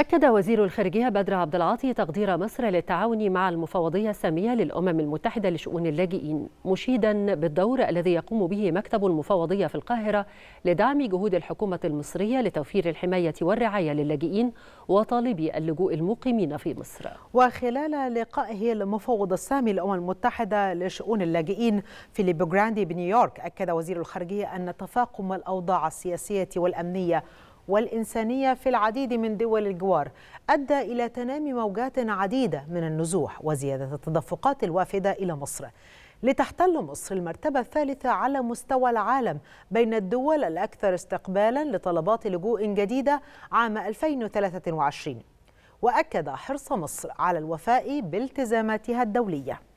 أكد وزير الخارجية بدر عبد العاطي تقدير مصر للتعاون مع المفوضية السامية للأمم المتحدة لشؤون اللاجئين مشيدا بالدور الذي يقوم به مكتب المفوضية في القاهرة لدعم جهود الحكومة المصرية لتوفير الحماية والرعاية للاجئين وطالبي اللجوء المقيمين في مصر وخلال لقائه المفوض السامي للأمم المتحدة لشؤون اللاجئين في ليبوغراندي بنيويورك أكد وزير الخارجية أن تفاقم الأوضاع السياسية والأمنية والإنسانية في العديد من دول الجوار أدى إلى تنامي موجات عديدة من النزوح وزيادة التدفقات الوافدة إلى مصر لتحتل مصر المرتبة الثالثة على مستوى العالم بين الدول الأكثر استقبالا لطلبات لجوء جديدة عام 2023 وأكد حرص مصر على الوفاء بالتزاماتها الدولية